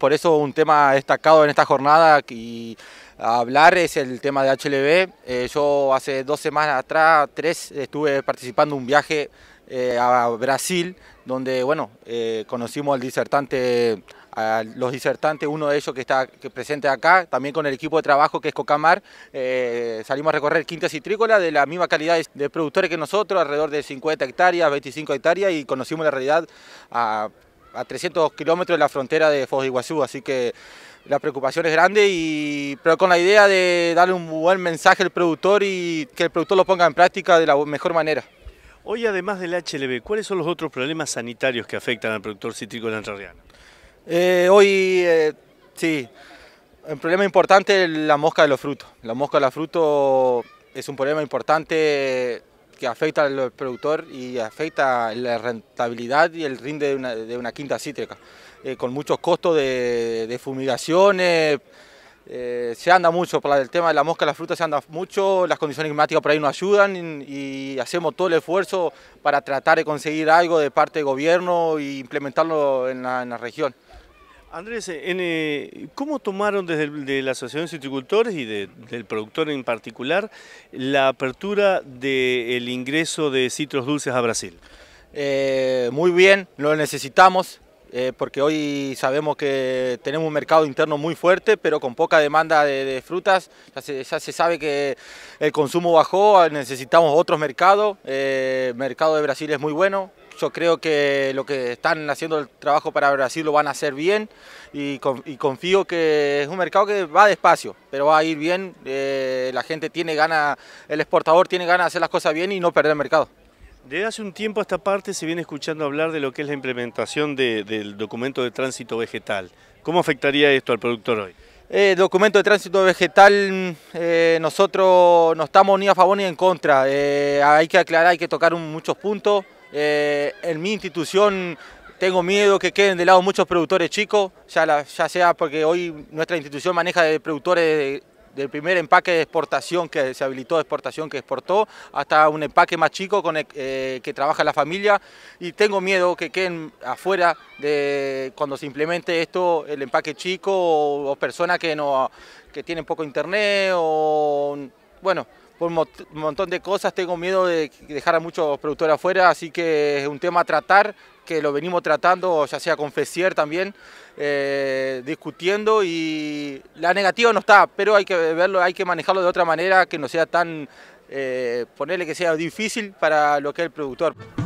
Por eso un tema destacado en esta jornada y hablar es el tema de HLB. Eh, yo hace dos semanas atrás, tres, estuve participando en un viaje eh, a Brasil, donde bueno, eh, conocimos al disertante, a los disertantes, uno de ellos que está presente acá, también con el equipo de trabajo que es Cocamar, salimos a recorrer quintas Trícolas de la misma calidad de productores que nosotros, alrededor de 50 hectáreas, 25 hectáreas, y conocimos la realidad a a 300 kilómetros de la frontera de Foz Iguazú, así que la preocupación es grande, y, pero con la idea de darle un buen mensaje al productor y que el productor lo ponga en práctica de la mejor manera. Hoy, además del HLB, ¿cuáles son los otros problemas sanitarios que afectan al productor cítrico la Eh, hoy, eh, sí, un problema importante es la mosca de los frutos. La mosca de los frutos es un problema importante que afecta al productor y afecta la rentabilidad y el rinde de una, quinta cítrica, eh, con muchos costos de, fumigaciones. Eh, se anda mucho, para el tema de la mosca, la fruta se anda mucho, las condiciones climáticas por ahí nos ayudan y, hacemos todo el esfuerzo para tratar de conseguir algo de parte del gobierno e implementarlo en la región. Andrés, eh, ¿cómo tomaron desde la Asociación de Citricultores y del productor en particular la apertura del ingreso de citros dulces a Brasil? Eh, muy bien, lo necesitamos. Eh, porque hoy sabemos que tenemos un mercado interno muy fuerte, pero con poca demanda de, frutas. Ya se, sabe que el consumo bajó, ah, necesitamos otros mercados. el eh, mercado de Brasil es muy bueno. Yo creo que lo que están haciendo el trabajo para Brasil lo van a hacer bien y, confío que es un mercado que va despacio, pero va a ir bien. Eh, la gente tiene ganas, el exportador tiene ganas de hacer las cosas bien y no perder mercado. Desde hace un tiempo a esta parte se viene escuchando hablar de lo que es la implementación del documento de tránsito vegetal. ¿Cómo afectaría esto al productor hoy? El eh, documento de tránsito vegetal, eh, nosotros no estamos ni a favor ni en contra. Eh, hay que aclarar, hay que tocar muchos puntos. en mi institución tengo miedo que queden de lado muchos productores chicos, ya, sea porque hoy nuestra institución maneja de productores de del primer empaque de exportación que se habilitó de exportación que exportó hasta un empaque más chico con eh, que trabaja la familia y tengo miedo que queden afuera de cuando se implemente esto el empaque chico o, o personas que no que tienen poco internet o bueno, por un montón de cosas, tengo miedo de dejar a muchos productores afuera, así que es un tema a tratar, que lo venimos tratando, ya sea con Fesier también, eh, discutiendo y la negativa no está, pero hay que verlo, hay que manejarlo de otra manera que no sea tan, eh, ponerle que sea difícil para lo que es el productor.